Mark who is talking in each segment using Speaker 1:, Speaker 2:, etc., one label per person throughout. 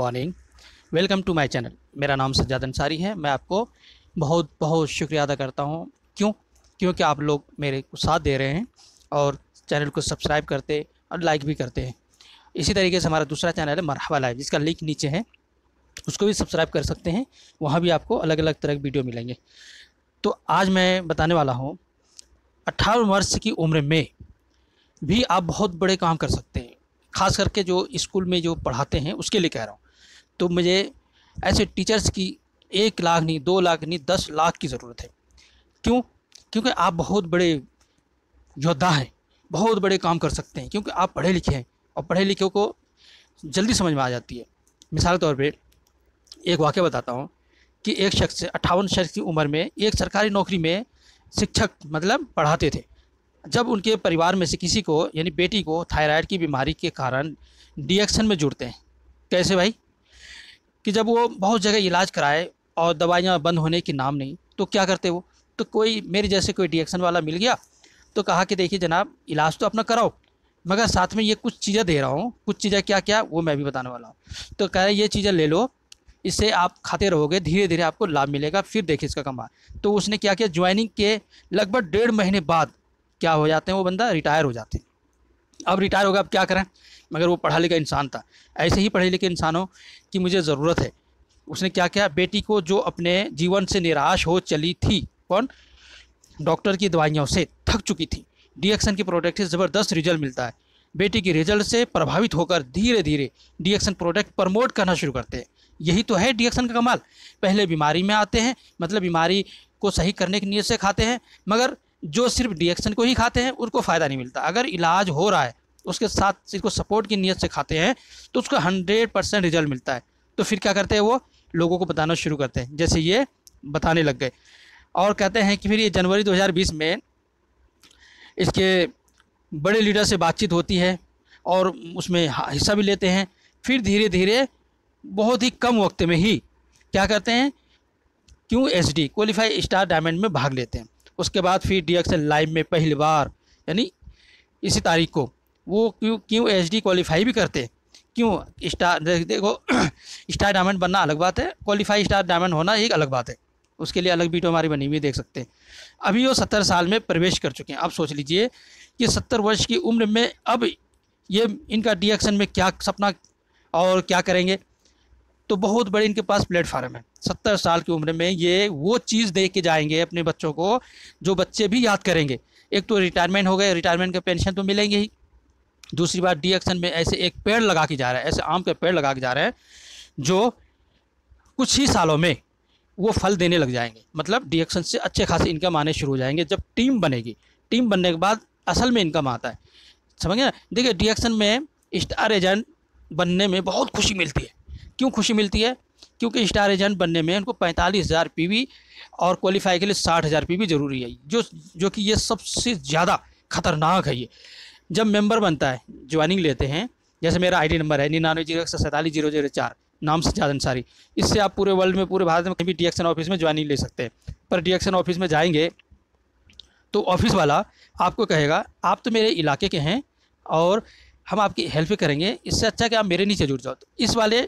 Speaker 1: morning welcome to my channel मेरा नाम सज्जाद अंसारी है मैं आपको बहुत बहुत शुक्रिया अदा करता हूँ क्यों क्योंकि आप लोग मेरे को साथ दे रहे हैं और चैनल को सब्सक्राइब करते और लाइक भी करते हैं इसी तरीके से हमारा दूसरा चैनल है मरहबा लाइव जिसका लिंक नीचे है उसको भी सब्सक्राइब कर सकते हैं वहाँ भी आपको अलग अलग तरह के वीडियो मिलेंगे तो आज मैं बताने वाला हूँ अट्ठारह वर्ष की उम्र में भी आप बहुत बड़े काम कर सकते हैं खास करके जो स्कूल में जो पढ़ाते हैं उसके लिए कह रहा हूँ तो मुझे ऐसे टीचर्स की एक लाख नहीं दो लाख नहीं दस लाख की ज़रूरत है क्यों क्योंकि आप बहुत बड़े योद्धा हैं बहुत बड़े काम कर सकते हैं क्योंकि आप पढ़े लिखे हैं और पढ़े लिखे को जल्दी समझ में आ जाती है मिसाल तौर पर एक वाक्य बताता हूँ कि एक शख्स अट्ठावन शख्स की उम्र में एक सरकारी नौकरी में शिक्षक मतलब पढ़ाते थे जब उनके परिवार में से किसी को यानी बेटी को थायराइड की बीमारी के कारण डिएक्शन में जुड़ते हैं कैसे भाई कि जब वो बहुत जगह इलाज कराए और दवाइयाँ बंद होने के नाम नहीं तो क्या करते वो तो कोई मेरे जैसे कोई डिएक्शन वाला मिल गया तो कहा कि देखिए जनाब इलाज तो अपना कराओ मगर साथ में ये कुछ चीज़ें दे रहा हूँ कुछ चीज़ें क्या क्या वो मैं भी बताने वाला हूँ तो कह रहे ये चीज़ें ले लो इससे आप खाते रहोगे धीरे धीरे आपको लाभ मिलेगा फिर देखिए इसका कमाल तो उसने क्या किया ज्वाइनिंग के लगभग डेढ़ महीने बाद क्या हो जाते हैं वो बंदा रिटायर हो जाते हैं अब रिटायर हो गया अब क्या करें मगर वो पढ़ा लिखा इंसान था ऐसे ही पढ़े लिखे इंसानों की मुझे ज़रूरत है उसने क्या किया बेटी को जो अपने जीवन से निराश हो चली थी कौन डॉक्टर की दवाइयों से थक चुकी थी डीएक्सन की प्रोडक्ट से ज़बरदस्त रिजल्ट मिलता है बेटी के रिजल्ट से प्रभावित होकर धीरे धीरे डीएक्शन प्रोडक्ट प्रमोट करना शुरू करते हैं यही तो है डीएक्सन का कमाल पहले बीमारी में आते हैं मतलब बीमारी को सही करने की नीयत से खाते हैं मगर जो सिर्फ डिएक्शन को ही खाते हैं उनको फ़ायदा नहीं मिलता अगर इलाज हो रहा है उसके साथ इसको सपोर्ट की नीयत से खाते हैं तो उसका हंड्रेड परसेंट रिजल्ट मिलता है तो फिर क्या करते हैं वो लोगों को बताना शुरू करते हैं जैसे ये बताने लग गए और कहते हैं कि फिर ये जनवरी 2020 में इसके बड़े लीडर से बातचीत होती है और उसमें हिस्सा भी लेते हैं फिर धीरे धीरे बहुत ही कम वक्त में ही क्या करते हैं क्यों एसडी क्वालिफाई स्टार डायमंड में भाग लेते हैं उसके बाद फिर डी लाइव में पहली बार यानी इसी तारीख को वो क्यों क्यों एच डी क्वालिफाई भी करते क्यों स्टार देखो स्टार डायमंड बनना अलग बात है क्वालिफाई स्टार डायमंड होना एक अलग बात है उसके लिए अलग वीडियो हमारी बनी हुई देख सकते हैं अभी वो सत्तर साल में प्रवेश कर चुके हैं आप सोच लीजिए कि सत्तर वर्ष की उम्र में अब ये इनका डी में क्या सपना और क्या करेंगे तो बहुत बड़े इनके पास प्लेटफार्म है सत्तर साल की उम्र में ये वो चीज़ दे के जाएंगे अपने बच्चों को जो बच्चे भी याद करेंगे एक तो रिटायरमेंट हो गए रिटायरमेंट के पेंशन तो मिलेंगे ही दूसरी बात डी एक्शन में ऐसे एक पेड़ लगा के जा रहा है ऐसे आम के पेड़ लगा के जा रहे हैं जो कुछ ही सालों में वो फल देने लग जाएंगे मतलब डी एक्शन से अच्छे खासे इनकम आने शुरू हो जाएंगे जब टीम बनेगी टीम बनने के बाद असल में इनकम आता है समझ गए देखिए डी एक्शन में स्टार एजेंट बनने में बहुत खुशी मिलती है क्यों खुशी मिलती है क्योंकि स्टार एजेंट बनने में उनको पैंतालीस हज़ार पी और क्वालिफाई के लिए साठ हज़ार पी ज़रूरी है जो जो कि ये सबसे ज़्यादा खतरनाक है ये जब मेंबर बनता है ज्वाइनिंग लेते हैं जैसे मेरा आईडी नंबर है निन्यानवे जीरो एक सौ सैंतालीस जीरो जीरो चार नाम ज्यादा अंसारी इससे आप पूरे वर्ल्ड में पूरे भारत में कभी डी ऑफिस में ज्वाइनिंग ले सकते हैं पर डी ऑफिस में जाएंगे तो ऑफिस वाला आपको कहेगा आप तो मेरे इलाके के हैं और हम आपकी हेल्प करेंगे इससे अच्छा कि आप मेरे नीचे जुड़ जाओ तो इस वाले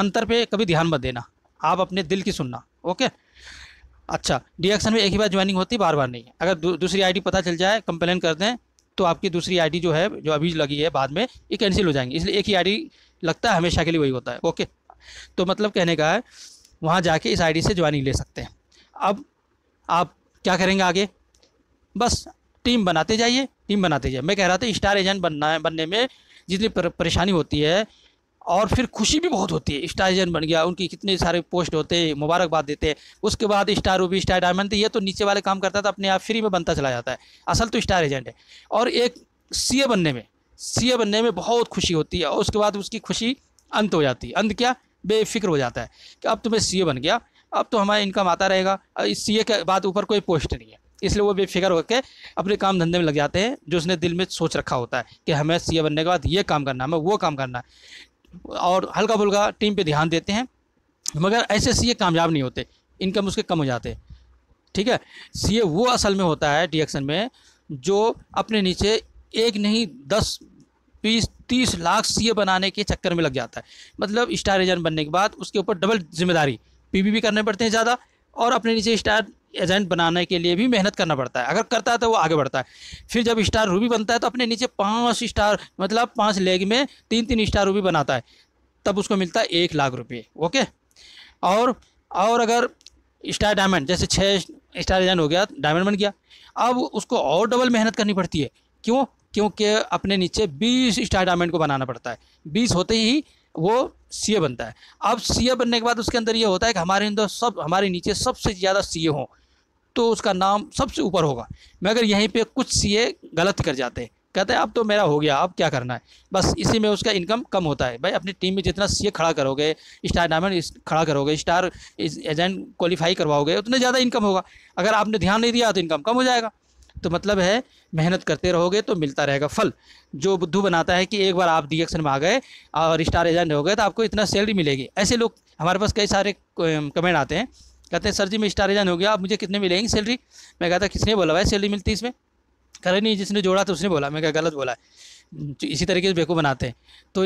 Speaker 1: मंत्र पे कभी ध्यान मत देना आप अपने दिल की सुनना ओके अच्छा डीएक्शन में एक ही बार ज्वाइनिंग होती बार बार नहीं अगर दू, दूसरी आईडी पता चल जाए कंप्लेन कर दें तो आपकी दूसरी आई जो है जो अभी लगी है बाद में ये कैंसिल हो जाएंगी इसलिए एक ही आई लगता है हमेशा के लिए वही होता है ओके तो मतलब कहने का है वहाँ जाके इस आईडी से ज्वाइनिंग ले सकते हैं अब आप क्या करेंगे आगे बस टीम बनाते जाइए टीम बनाते जाइए मैं कह रहा था स्टार एजेंट बनना है बनने में जितनी परेशानी होती है और फिर खुशी भी बहुत होती है स्टार एजेंट बन गया उनकी कितने सारे पोस्ट होते हैं मुबारकबाद देते हैं उसके बाद स्टार रूबी स्टार डायमंड ये तो नीचे वाले काम करता था अपने आप फ्री में बनता चला जाता है असल तो स्टार एजेंट है और एक सी बनने में सी बनने में बहुत खुशी होती है और उसके बाद उसकी खुशी अंत हो जाती है अंत क्या बेफिक्र हो जाता है कि अब तो मैं सी बन गया अब तो हमारा इनकम आता रहेगा इस सी के बाद ऊपर कोई पोस्ट नहीं है इसलिए वो बेफिक्र होकर अपने काम धंधे में लग जाते हैं जो उसने दिल में सोच रखा होता है कि हमें सी बनने के बाद ये काम करना है हमें वो काम करना है और हल्का फुल्का टीम पर ध्यान देते हैं मगर ऐसे सी कामयाब नहीं होते इनकम उसके कम हो जाते हैं ठीक है सी वो असल में होता है डिएक्शन में जो अपने नीचे एक नहीं दस बीस तीस लाख सी बनाने के चक्कर में लग जाता है मतलब स्टार एजेंट बनने के बाद उसके ऊपर डबल जिम्मेदारी पी भी करने पड़ते हैं ज़्यादा और अपने नीचे स्टार एजेंट बनाने के लिए भी मेहनत करना पड़ता है अगर करता है तो वो आगे बढ़ता है फिर जब स्टार रूबी बनता है तो अपने नीचे पाँच स्टार मतलब पाँच लेग में तीन तीन स्टार रूबी बनाता है तब उसको मिलता है एक लाख रुपये ओके और और अगर स्टार डायमंड जैसे छः स्टार एजेंट हो गया डायमंड बन गया अब उसको और डबल मेहनत करनी पड़ती है क्यों क्योंकि अपने नीचे बीस स्टार डायमंड को बनाना पड़ता है बीस होते ही वो ए बनता है अब ए बनने के बाद उसके अंदर ये होता है कि हमारे अंदर सब हमारे नीचे सबसे ज़्यादा ए हों तो उसका नाम सबसे ऊपर होगा मगर यहीं पे कुछ ए गलत कर जाते हैं कहते हैं अब तो मेरा हो गया अब क्या करना है बस इसी में उसका इनकम कम होता है भाई अपनी टीम में जितना ए खड़ा करोगे स्टार डायमंड खड़ा करोगे स्टार एजेंट क्वालिफाई करवाओगे उतना ज़्यादा इनकम होगा अगर आपने ध्यान नहीं दिया तो इनकम कम हो जाएगा तो मतलब है मेहनत करते रहोगे तो मिलता रहेगा फल जो बुद्धू बनाता है कि एक बार आप डी में आ गए और स्टार एजेंट हो गए तो आपको इतना सैलरी मिलेगी ऐसे लोग हमारे पास कई सारे कमेंट आते हैं कहते हैं सर जी मैं स्टार एजेंट हो गया आप मुझे कितने मिलेंगी सैलरी मैं कहता किसने बोला भाई सैलरी मिलती इसमें कह नहीं जिसने जोड़ा तो उसने बोला मैं क्या गलत बोला इसी तरीके से बेको बनाते हैं तो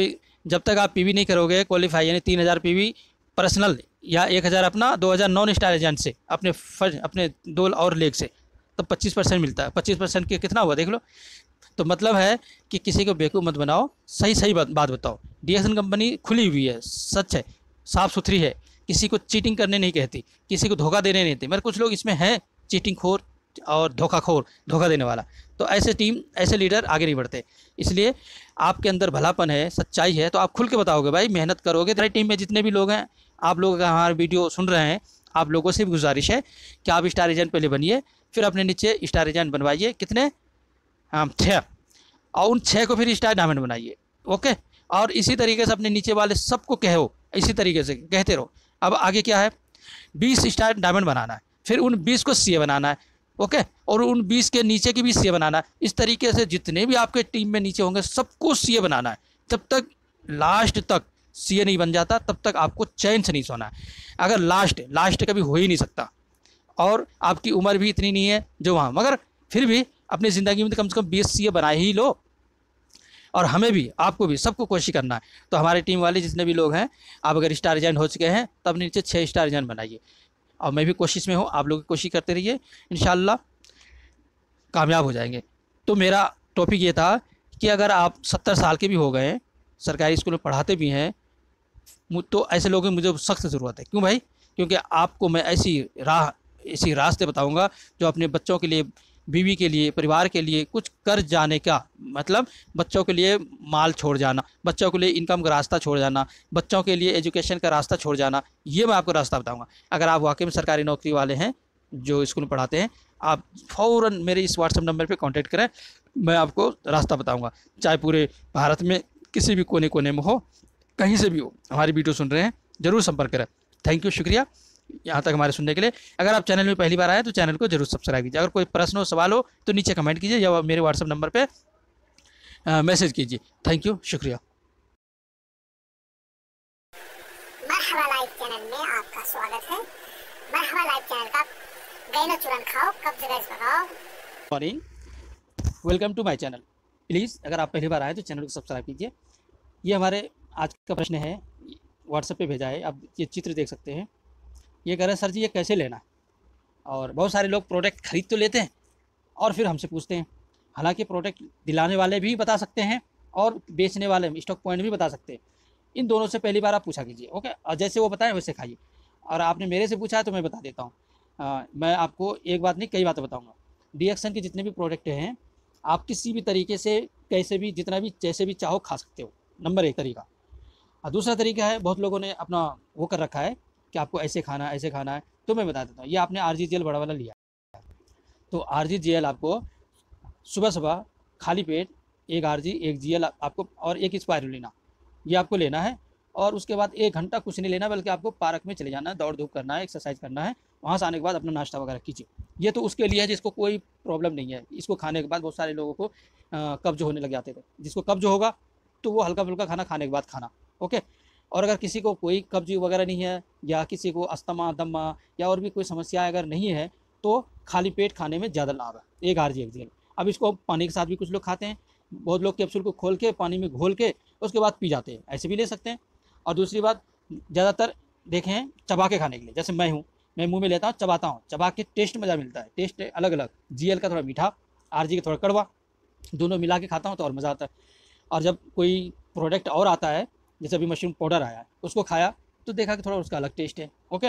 Speaker 1: जब तक आप पीवी नहीं करोगे क्वालिफाई यानी तीन हज़ार पी पर्सनल या एक हज़ार अपना दो हज़ार नॉन स्टार एजेंट से अपने फर्ज अपने दो और लेग से तो पच्चीस परसेंट मिलता है पच्चीस परसेंट के कितना हुआ देख लो तो मतलब है कि किसी को बेवकूफ़ मत बनाओ सही सही बात बात बताओ डी कंपनी खुली हुई है सच है साफ़ सुथरी है किसी को चीटिंग करने नहीं कहती किसी को धोखा देने नहीं देती मगर कुछ लोग इसमें हैं चीटिंग खोर और धोखाखोर धोखा देने वाला तो ऐसे टीम ऐसे लीडर आगे नहीं बढ़ते इसलिए आपके अंदर भलापन है सच्चाई है तो आप खुल के बताओगे भाई मेहनत करोगे तुम्हारी टीम में जितने भी लोग हैं आप लोग हमारे वीडियो सुन रहे हैं आप लोगों से भी गुजारिश है कि आप स्टार एजेंट पहले बनिए फिर अपने नीचे स्टार डिजाइन बनवाइए कितने हाँ छः और उन छः को फिर स्टार डायमंड बनाइए ओके और इसी तरीके से अपने नीचे वाले सबको कहो इसी तरीके से कहते रहो अब आगे क्या है बीस स्टार डायमंड बनाना है फिर उन बीस को सी बनाना है ओके और उन बीस के नीचे की भी सी बनाना है इस तरीके से जितने भी आपके टीम में नीचे होंगे सबको सी बनाना है तब तक लास्ट तक सी नहीं बन जाता तब तक आपको चैन से नहीं सोना है अगर लास्ट लास्ट कभी हो ही नहीं सकता और आपकी उम्र भी इतनी नहीं है जो वहाँ मगर फिर भी अपनी ज़िंदगी में तो कम से कम एस सी बना ही लो और हमें भी आपको भी सबको कोशिश करना है तो हमारे टीम वाले जितने भी लोग हैं आप अगर स्टार एजेंट हो चुके हैं तो अपने नीचे छः स्टार एजेंट बनाइए और मैं भी कोशिश में हूँ आप लोग कोशिश करते रहिए इन कामयाब हो जाएंगे तो मेरा टॉपिक ये था कि अगर आप सत्तर साल के भी हो गए सरकारी स्कूल में पढ़ाते भी हैं तो ऐसे लोगों की मुझे सख्त ज़रूरत है क्यों भाई क्योंकि आपको मैं ऐसी राह ऐसी रास्ते बताऊंगा जो अपने बच्चों के लिए बीवी के लिए परिवार के लिए कुछ कर जाने का मतलब बच्चों के लिए माल छोड़ जाना बच्चों के लिए इनकम का रास्ता छोड़ जाना बच्चों के लिए एजुकेशन का रास्ता छोड़ जाना ये मैं आपको रास्ता बताऊँगा अगर आप वाकई में सरकारी नौकरी वाले हैं जो स्कूल में पढ़ाते हैं आप फ़ौर मेरे इस व्हाट्सअप नंबर पर कॉन्टेक्ट करें मैं आपको रास्ता बताऊँगा चाहे पूरे भारत में किसी भी कोने कोने में हो कहीं से भी हो हमारी वीडियो सुन रहे हैं ज़रूर संपर्क करें थैंक यू शुक्रिया यहाँ तक हमारे सुनने के लिए अगर आप चैनल में पहली बार आए तो चैनल को जरूर सब्सक्राइब कीजिए अगर कोई प्रश्न हो सवाल हो तो नीचे कमेंट कीजिए या मेरे व्हाट्सअप नंबर पर मैसेज कीजिए थैंक यू शुक्रिया morning welcome to my channel please अगर आप पहली बार आए तो चैनल को सब्सक्राइब कीजिए ये हमारे आज का प्रश्न है व्हाट्सएप पे भेजा है आप ये चित्र देख सकते हैं ये कह रहे हैं सर जी ये कैसे लेना और बहुत सारे लोग प्रोडक्ट ख़रीद तो लेते हैं और फिर हमसे पूछते हैं हालांकि प्रोडक्ट दिलाने वाले भी बता सकते हैं और बेचने वाले स्टॉक पॉइंट भी बता सकते हैं इन दोनों से पहली बार आप पूछा कीजिए ओके और जैसे वो बताएं वैसे खाइए और आपने मेरे से पूछा है तो मैं बता देता हूँ मैं आपको एक बात नहीं कई बातें बताऊँगा डी के जितने भी प्रोडक्ट हैं आप किसी भी तरीके से कैसे भी जितना भी जैसे भी चाहो खा सकते हो नंबर एक तरीका और दूसरा तरीका है बहुत लोगों ने अपना वो कर रखा है कि आपको ऐसे खाना है ऐसे खाना है तो मैं बता देता हूँ ये आपने आर जी बड़ा वाला लिया तो आर जी आपको सुबह सुबह खाली पेट एक आर जी एक जी एल आपको और एक लेना ये आपको लेना है और उसके बाद एक घंटा कुछ नहीं लेना बल्कि आपको पार्क में चले जाना है दौड़ धूप करना है एक्सरसाइज करना है वहाँ से आने के बाद अपना नाश्ता वगैरह कीजिए ये तो उसके लिए है जिसको कोई प्रॉब्लम नहीं है इसको खाने के बाद बहुत सारे लोगों को कब्ज होने लग जाते थे जिसको कब्ज होगा तो वो हल्का फुल्का खाना खाने के बाद खाना ओके और अगर किसी को कोई कब्जी वगैरह नहीं है या किसी को अस्थमा दमा या और भी कोई समस्या अगर नहीं है तो खाली पेट खाने में ज़्यादा लाभ है एक आर जी एक्जेल अब इसको पानी के साथ भी कुछ लोग खाते हैं बहुत लोग कैप्सूल को खोल के पानी में घोल के उसके बाद पी जाते हैं ऐसे भी ले सकते हैं और दूसरी बात ज़्यादातर देखें चबा के खाने के लिए जैसे मैं हूँ मैं मुँह में लेता हूँ चबाता हूँ चबा के टेस्ट मज़ा मिलता है टेस्ट अलग अलग जी का थोड़ा मीठा आर का थोड़ा कड़वा दोनों मिला के खाता हूँ तो और मज़ा आता है और जब कोई प्रोडक्ट और आता है जैसे अभी मशरूम पाउडर आया उसको खाया तो देखा कि थोड़ा उसका अलग टेस्ट है ओके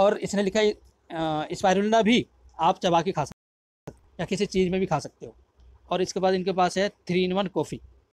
Speaker 1: और इसने लिखा है स्पायरुलना भी आप चबा के खा सकते हो या किसी चीज़ में भी खा सकते हो और इसके बाद इनके पास है थ्री इन वन कॉफ़ी